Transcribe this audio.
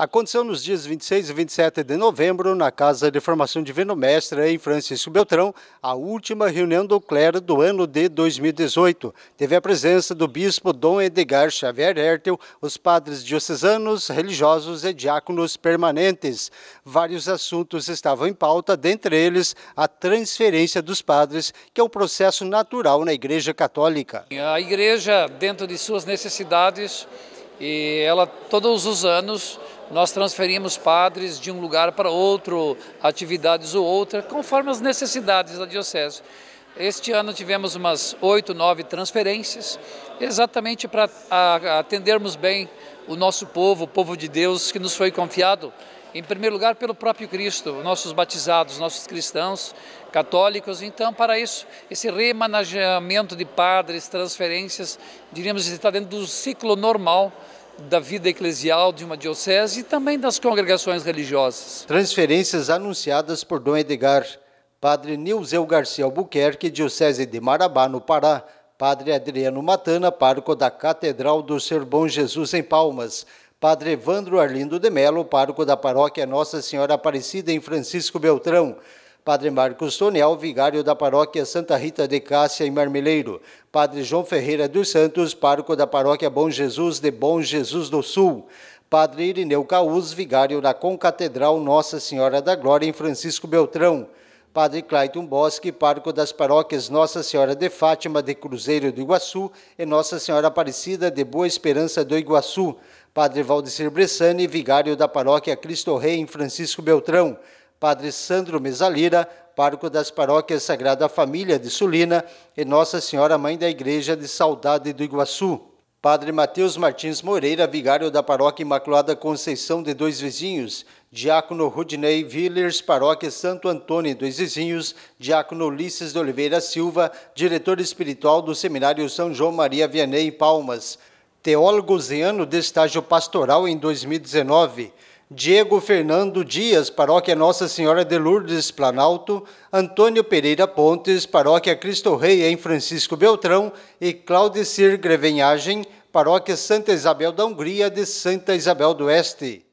aconteceu nos dias 26 e 27 de novembro, na Casa de Formação Divino Mestre, em Francisco Beltrão, a última reunião do clero do ano de 2018. Teve a presença do bispo Dom Edgar Xavier Hertel, os padres diocesanos, religiosos e diáconos permanentes. Vários assuntos estavam em pauta, dentre eles a transferência dos padres, que é um processo natural na Igreja Católica. A Igreja, dentro de suas necessidades, e ela todos os anos nós transferimos padres de um lugar para outro, atividades ou outra, conforme as necessidades da diocese. Este ano tivemos umas oito, nove transferências, exatamente para atendermos bem o nosso povo, o povo de Deus que nos foi confiado, em primeiro lugar pelo próprio Cristo, nossos batizados, nossos cristãos, católicos. Então, para isso, esse remanejamento de padres, transferências, diríamos que está dentro do ciclo normal da vida eclesial de uma diocese e também das congregações religiosas. Transferências anunciadas por Dom Edgar. Padre Nilzeu Garcia Albuquerque, Diocese de Marabá, no Pará. Padre Adriano Matana, pároco da Catedral do Ser Bom Jesus em Palmas. Padre Evandro Arlindo de Melo, pároco da Paróquia Nossa Senhora Aparecida em Francisco Beltrão. Padre Marcos Tonel, vigário da paróquia Santa Rita de Cássia e Marmeleiro, Padre João Ferreira dos Santos, pároco da paróquia Bom Jesus de Bom Jesus do Sul, Padre Irineu Caúz, vigário da Concatedral Nossa Senhora da Glória em Francisco Beltrão, Padre Clayton Bosque, pároco das paróquias Nossa Senhora de Fátima de Cruzeiro do Iguaçu e Nossa Senhora Aparecida de Boa Esperança do Iguaçu, Padre Valdecir Bressani, vigário da paróquia Cristo Rei em Francisco Beltrão, Padre Sandro Mesalira, pároco das paróquias Sagrada Família de Sulina e Nossa Senhora Mãe da Igreja de Saudade do Iguaçu. Padre Matheus Martins Moreira, vigário da Paróquia Imaculada Conceição de Dois Vizinhos, Diácono Rudinei Villers, Paróquia Santo Antônio Dois Vizinhos, Diácono Ulisses de Oliveira Silva, diretor espiritual do Seminário São João Maria Vianney em Palmas, teólogo zeano de estágio pastoral em 2019, Diego Fernando Dias, paróquia Nossa Senhora de Lourdes, Planalto, Antônio Pereira Pontes, paróquia Cristo Rei em Francisco Beltrão e Claudecir Grevenhagem, paróquia Santa Isabel da Hungria de Santa Isabel do Oeste.